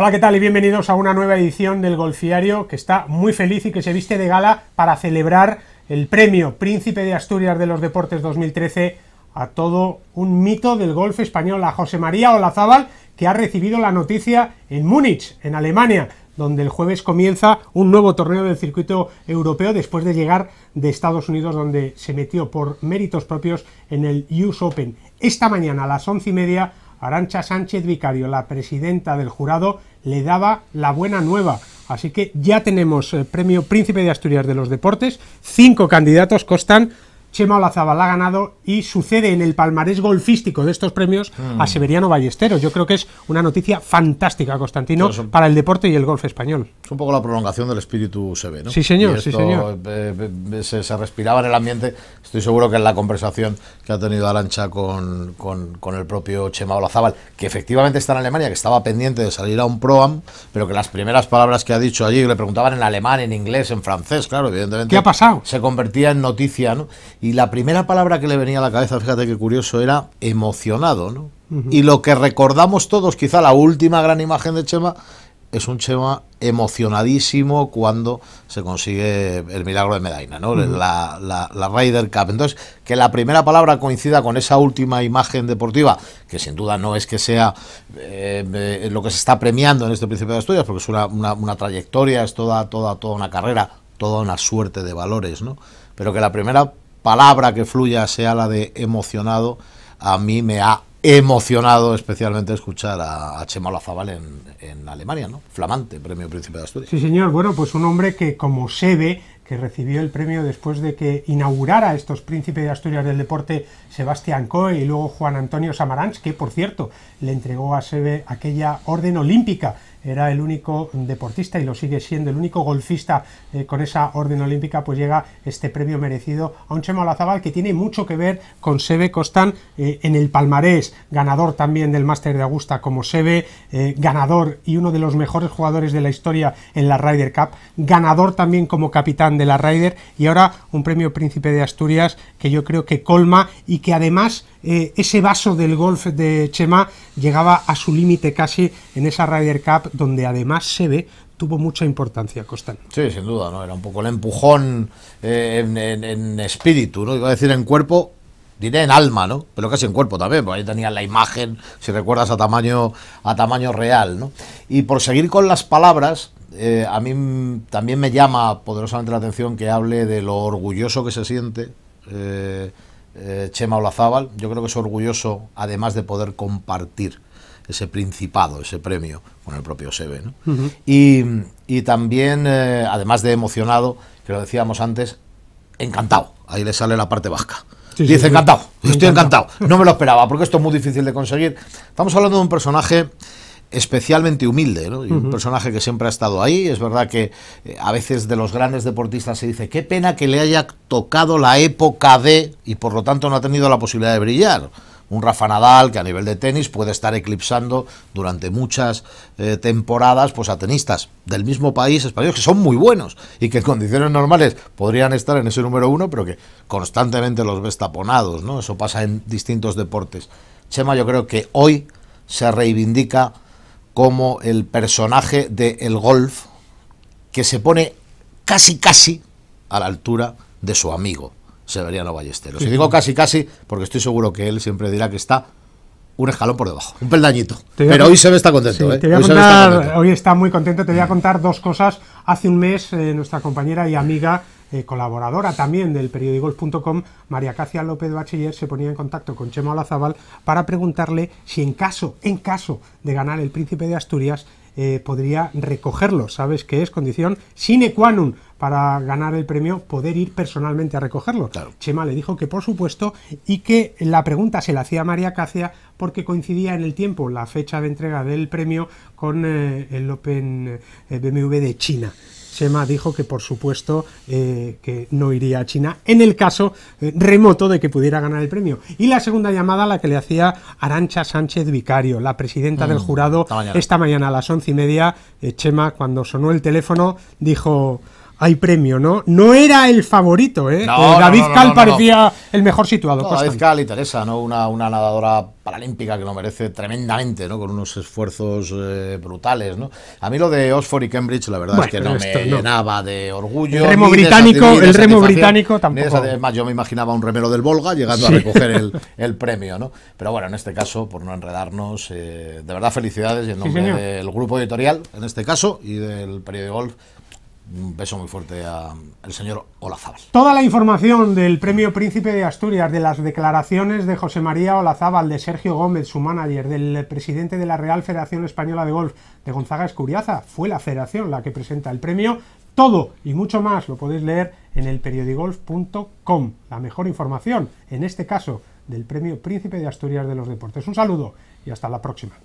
Hola, ¿qué tal? Y bienvenidos a una nueva edición del Golfiario que está muy feliz y que se viste de gala para celebrar el premio Príncipe de Asturias de los Deportes 2013 a todo un mito del golf español, a José María Olazábal, que ha recibido la noticia en Múnich, en Alemania, donde el jueves comienza un nuevo torneo del circuito europeo después de llegar de Estados Unidos, donde se metió por méritos propios en el US Open. Esta mañana a las once y media Arancha Sánchez Vicario, la presidenta del jurado, le daba la buena nueva. Así que ya tenemos el eh, premio Príncipe de Asturias de los Deportes. Cinco candidatos costan... Chema Olazabal ha ganado y sucede en el palmarés golfístico de estos premios a mm. Severiano Ballesteros. Yo creo que es una noticia fantástica, Constantino, para el deporte y el golf español. Es un poco la prolongación del espíritu se ¿no? Sí, señor, sí, señor. Eh, eh, se, respiraba en el ambiente. Estoy seguro que en la conversación que ha tenido Arancha con, con, con el propio Chema Olazábal, que efectivamente está en Alemania, que estaba pendiente de salir a un Proam, pero que las primeras palabras que ha dicho allí le preguntaban en alemán, en inglés, en francés, claro, evidentemente. ¿Qué ha pasado? Se convertía en noticia, ¿no? Y la primera palabra que le venía a la cabeza, fíjate qué curioso, era emocionado, ¿no? Y lo que recordamos todos, quizá la última gran imagen de Chema, es un Chema emocionadísimo cuando se consigue el milagro de Medaina, ¿no? la, la, la Ryder Cup. Entonces, que la primera palabra coincida con esa última imagen deportiva, que sin duda no es que sea eh, eh, lo que se está premiando en este principio de Asturias, porque es una, una trayectoria, es toda, toda, toda una carrera, toda una suerte de valores, ¿no? Pero que la primera palabra que fluya sea la de emocionado, a mí me ha emocionado especialmente escuchar a, Chema Lazabal en, en, Alemania, ¿no? Flamante, Premio Príncipe de Asturias. Sí, señor. Bueno, pues un hombre que, como se ve, que recibió el premio después de que inaugurara estos príncipes de Asturias del deporte Sebastián Coe y luego Juan Antonio Samaranch, que por cierto le entregó a Sebe aquella orden olímpica. Era el único deportista y lo sigue siendo, el único golfista eh, con esa orden olímpica, pues llega este premio merecido a un Chema Olazabal que tiene mucho que ver con Sebe Costán eh, en el palmarés, ganador también del Máster de Augusta como Sebe, eh, ganador y uno de los mejores jugadores de la historia en la Ryder Cup, ganador también como capitán de la Ryder y ahora un premio Príncipe de Asturias que yo creo que colma y que además eh, ese vaso del golf de Chema llegaba a su límite casi en esa Ryder Cup donde además se ve tuvo mucha importancia, Costán. Sí, sin duda, ¿no? Era un poco el empujón eh, en, espíritu, ¿no? Iba a decir en cuerpo, diré en alma, ¿no? Pero casi en cuerpo también, porque ahí tenían la imagen, si recuerdas, a tamaño, a tamaño real, Y por seguir con las palabras, eh, a mí también me llama poderosamente la atención que hable de lo orgulloso que se siente eh, eh, Chema Olazábal. Yo creo que es orgulloso, además de poder compartir ese principado, ese premio con el propio Sebe. y, también, además de emocionado, que lo decíamos antes, encantado. Ahí le sale la parte vasca. Dice, encantado, estoy encantado. No me lo esperaba, porque esto es muy difícil de conseguir. Estamos hablando de un personaje especialmente humilde, ¿no? un personaje que siempre ha estado ahí. Es verdad que eh, a veces de los grandes deportistas se dice, qué pena que le haya tocado la época de, y por lo tanto no ha tenido la posibilidad de brillar. Un Rafa Nadal que a nivel de tenis puede estar eclipsando durante muchas eh, temporadas pues, a tenistas del mismo país español que son muy buenos y que en condiciones normales podrían estar en ese número uno, pero que constantemente los ves taponados. ¿no? Eso pasa en distintos deportes. Chema, yo creo que hoy se reivindica como el personaje de El Golf, que se pone casi casi a la altura de su amigo Severiano Ballesteros. Y digo casi casi porque estoy seguro que él siempre dirá que está un escalón por debajo, un peldañito. Pero hoy se ve está contento. hoy, está muy contento. Te voy a contar dos cosas. Hace un mes eh, nuestra compañera y amiga eh, colaboradora también del periodigolf.com, María Cacia López Bachiller, se ponía en contacto con Chema Olazábal para preguntarle si en caso, en caso de ganar el Príncipe de Asturias, eh, podría recogerlo. Sabes que es condición sine qua non para ganar el premio poder ir personalmente a recogerlo. Chema le dijo que por supuesto y que la pregunta se la hacía a María Cacia porque coincidía en el tiempo la fecha de entrega del premio con eh, el Open BMW de China. Chema dijo que por supuesto eh, que no iría a China en el caso eh, remoto de que pudiera ganar el premio. Y la segunda llamada la que le hacía Arancha Sánchez Vicario, la presidenta del mm, jurado, esta mañana. a las once y media. Eh, Chema, cuando sonó el teléfono, dijo hay premio, ¿no? No era el favorito, ¿eh? eh David parecía el mejor situado. David Cal y Teresa, ¿no? Una, nadadora paralímpica que lo merece tremendamente, ¿no? Con unos esfuerzos eh, brutales, ¿no? A mí lo de Oxford y Cambridge, la verdad es que no me llenaba de orgullo. El remo británico, el remo británico tampoco. Además, yo me imaginaba un remero del Volga llegando a recoger el, premio, ¿no? Pero bueno, en este caso, por no enredarnos, eh, de verdad felicidades y en nombre del grupo editorial, en este caso, y del periódico Golf un beso muy fuerte al señor Olazábal. Toda la información del premio Príncipe de Asturias, de las declaraciones de José María Olazábal, de Sergio Gómez, su manager, del presidente de la Real Federación Española de Golf, de Gonzaga Escuriaza, fue la federación la que presenta el premio. Todo y mucho más lo podéis leer en el elperiodigolf.com. La mejor información, en este caso, del Premio Príncipe de Asturias de los Deportes. Un saludo y hasta la próxima.